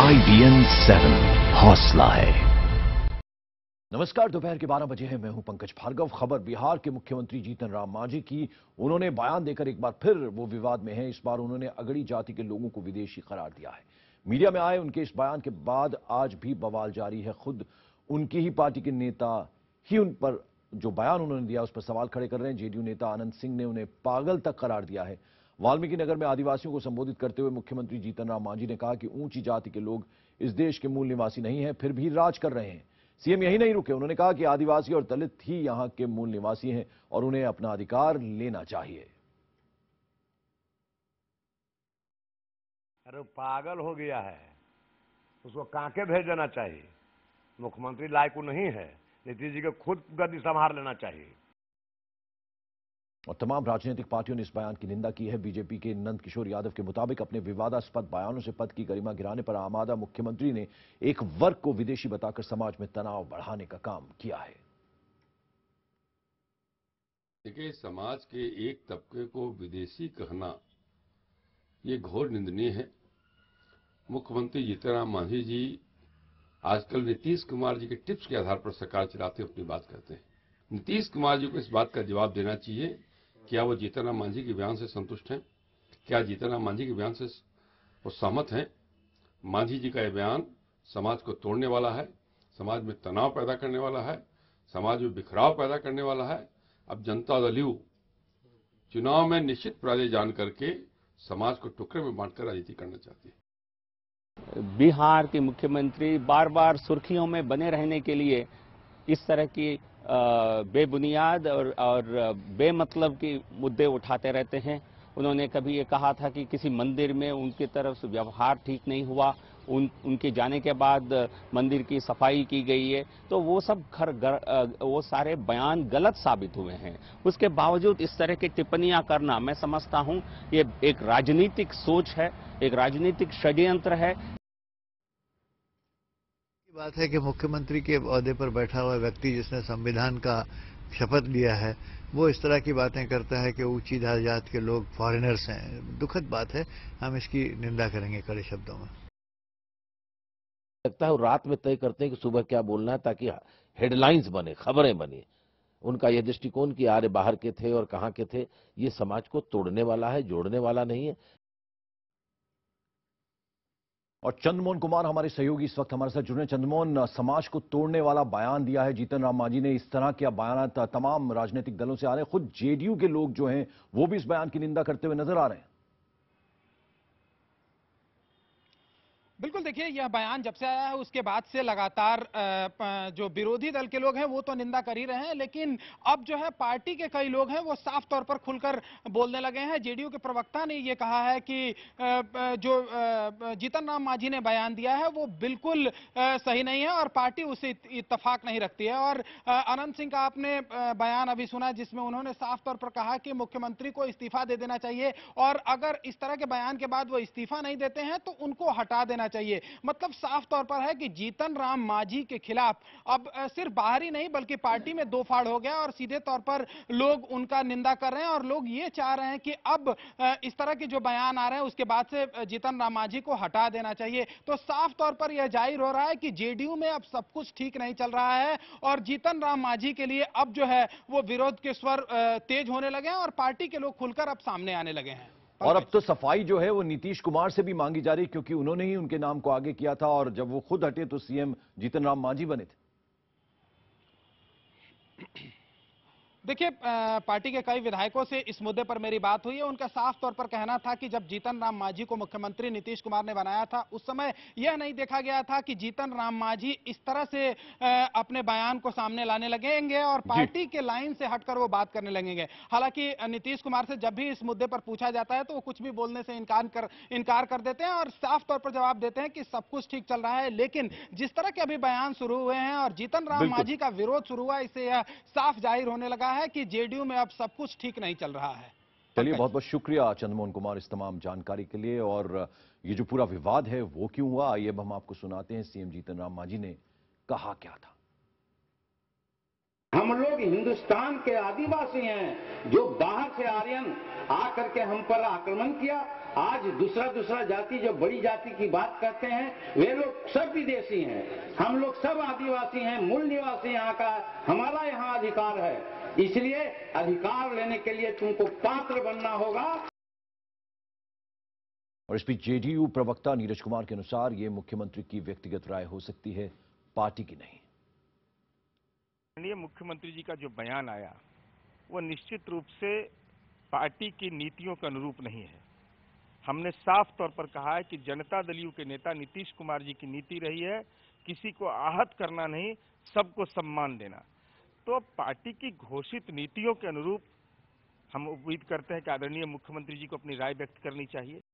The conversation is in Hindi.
आई सेवन हौसला है नमस्कार दोपहर के 12 बजे है मैं हूं पंकज भार्गव खबर बिहार के मुख्यमंत्री जीतन राम मांझी की उन्होंने बयान देकर एक बार फिर वो विवाद में है इस बार उन्होंने अगड़ी जाति के लोगों को विदेशी करार दिया है मीडिया में आए उनके इस बयान के बाद आज भी बवाल जारी है खुद उनकी ही पार्टी के नेता ही उन पर जो बयान उन्होंने दिया उस पर सवाल खड़े कर रहे हैं जेडीयू नेता आनंद सिंह ने उन्हें पागल तक करार दिया है वाल्मीकि नगर में आदिवासियों को संबोधित करते हुए मुख्यमंत्री जीतन राम मांझी ने कहा कि ऊंची जाति के लोग इस देश के मूल निवासी नहीं है फिर भी राज कर रहे हैं सीएम यही नहीं रुके उन्होंने कहा कि आदिवासी और दलित ही यहां के मूल निवासी हैं और उन्हें अपना अधिकार लेना चाहिए अरे पागल हो गया है उसको कांके भेज देना चाहिए मुख्यमंत्री लायक नहीं है नीतीश जी को खुद गद्दी संभाल लेना चाहिए और तमाम राजनीतिक पार्टियों ने इस बयान की निंदा की है बीजेपी के नंद किशोर यादव के मुताबिक अपने विवादास्पद बयानों से पद की गरिमा गिराने पर आमादा मुख्यमंत्री ने एक वर्ग को विदेशी बताकर समाज में तनाव बढ़ाने का काम किया है देखिए समाज के एक तबके को विदेशी कहना ये घोर निंदनीय है मुख्यमंत्री जीतनराम मांझी जी आजकल नीतीश कुमार जी के टिप्स के आधार पर सरकार चलाते अपनी बात करते हैं नीतीश कुमार जी को इस बात का जवाब देना चाहिए क्या वो जीतन राम मांझी के बयान से संतुष्ट हैं क्या जीतन राम मांझी के बयान से वो सहमत हैं मांझी जी का यह बयान समाज को तोड़ने वाला है समाज में तनाव पैदा करने वाला है समाज में बिखराव पैदा करने वाला है अब जनता दल यू चुनाव में निश्चित पराजय जान करके समाज को टुकड़े में बांटकर राजनीति करना चाहती है बिहार के मुख्यमंत्री बार बार सुर्खियों में बने रहने के लिए इस तरह की बेबुनियाद और और बेमतलब के मुद्दे उठाते रहते हैं उन्होंने कभी ये कहा था कि किसी मंदिर में उनकी तरफ से व्यवहार ठीक नहीं हुआ उन उनके जाने के बाद मंदिर की सफाई की गई है तो वो सब घर वो सारे बयान गलत साबित हुए हैं उसके बावजूद इस तरह की टिप्पणियां करना मैं समझता हूं ये एक राजनीतिक सोच है एक राजनीतिक षड्यंत्र है की बात है कि मुख्यमंत्री के अहदे पर बैठा हुआ व्यक्ति जिसने संविधान का शपथ लिया है वो इस तरह की बातें करता है कि ऊंची जात के लोग फॉरेनर्स हैं दुखद बात है हम इसकी निंदा करेंगे कड़े शब्दों में लगता है रात में तय करते हैं कि सुबह क्या बोलना है ताकि हेडलाइंस बने खबरें बने उनका यह दृष्टिकोण कि आर्य बाहर के थे और कहां के थे ये समाज को तोड़ने वाला है जोड़ने वाला नहीं है और चंद्रमोहन कुमार हमारे सहयोगी इस वक्त हमारे साथ जुड़े हैं चंद्रमोहन समाज को तोड़ने वाला बयान दिया है जीतन राम मांझी ने इस तरह के बयान तमाम राजनीतिक दलों से आ रहे हैं खुद जेडीयू के लोग जो हैं वो भी इस बयान की निंदा करते हुए नजर आ रहे हैं बिल्कुल देखिए यह बयान जब से आया है उसके बाद से लगातार जो विरोधी दल के लोग हैं वो तो निंदा कर ही रहे हैं लेकिन अब जो है पार्टी के कई लोग हैं वो साफ तौर पर खुलकर बोलने लगे हैं जेडीयू के प्रवक्ता ने ये कहा है कि जो जीतन राम मांझी ने बयान दिया है वो बिल्कुल सही नहीं है और पार्टी उसे इतफाक नहीं रखती है और अनंत सिंह का आपने बयान अभी सुना जिसमें उन्होंने साफ तौर पर कहा कि मुख्यमंत्री को इस्तीफा दे देना चाहिए और अगर इस तरह के बयान के बाद वो इस्तीफा नहीं देते हैं तो उनको हटा देना होना चाहिए मतलब साफ तौर पर है कि जीतन राम माझी के खिलाफ अब सिर्फ बाहरी नहीं बल्कि पार्टी में दो फाड़ हो गया और सीधे तौर पर लोग उनका निंदा कर रहे हैं और लोग ये चाह रहे हैं कि अब इस तरह के जो बयान आ रहे हैं उसके बाद से जीतन राम माझी को हटा देना चाहिए तो साफ तौर पर यह जाहिर हो रहा है कि जेडीयू में अब सब कुछ ठीक नहीं चल रहा है और जीतन राम माझी के लिए अब जो है वो विरोध के स्वर तेज होने लगे हैं और पार्टी के लोग खुलकर अब सामने आने लगे हैं और अब तो सफाई जो है वो नीतीश कुमार से भी मांगी जा रही क्योंकि उन्होंने ही उनके नाम को आगे किया था और जब वो खुद हटे तो सीएम जीतन राम मांझी बने थे देखिए पार्टी के कई विधायकों से इस मुद्दे पर मेरी बात हुई है उनका साफ तौर पर कहना था कि जब जीतन राम मांझी को मुख्यमंत्री नीतीश कुमार ने बनाया था उस समय यह नहीं देखा गया था कि जीतन राम मांझी इस तरह से अपने बयान को सामने लाने लगेंगे और पार्टी के लाइन से हटकर वो बात करने लगेंगे हालांकि नीतीश कुमार से जब भी इस मुद्दे पर पूछा जाता है तो वो कुछ भी बोलने से इनकार कर इनकार कर देते हैं और साफ तौर पर जवाब देते हैं कि सब कुछ ठीक चल रहा है लेकिन जिस तरह के अभी बयान शुरू हुए हैं और जीतन राम मांझी का विरोध शुरू हुआ इससे यह साफ जाहिर होने लगा लगता है कि जेडीयू में अब सब कुछ ठीक नहीं चल रहा है चलिए बहुत बहुत शुक्रिया चंद्रमोहन कुमार इस तमाम जानकारी के लिए और ये जो पूरा विवाद है वो क्यों हुआ ये अब हम आपको सुनाते हैं सीएम जीतन राम मांझी ने कहा क्या था समझ लो कि हिंदुस्तान के आदिवासी हैं जो बाहर से आर्यन आकर के हम पर आक्रमण किया आज दूसरा दूसरा जाति जो बड़ी जाति की बात करते हैं वे लोग सब विदेशी हैं हम लोग सब आदिवासी हैं मूल निवासी यहाँ का हमारा यहाँ अधिकार है इसलिए अधिकार लेने के लिए तुमको पात्र बनना होगा और इस बीच जेडीयू प्रवक्ता नीरज कुमार के अनुसार ये मुख्यमंत्री की व्यक्तिगत राय हो सकती है पार्टी की नहीं माननीय मुख्यमंत्री जी का जो बयान आया वो निश्चित रूप से पार्टी की नीतियों के अनुरूप नहीं है हमने साफ तौर पर कहा है कि जनता दलियों के नेता नीतीश कुमार जी की नीति रही है किसी को आहत करना नहीं सबको सम्मान देना तो पार्टी की घोषित नीतियों के अनुरूप हम उम्मीद करते हैं कि आदरणीय मुख्यमंत्री जी को अपनी राय व्यक्त करनी चाहिए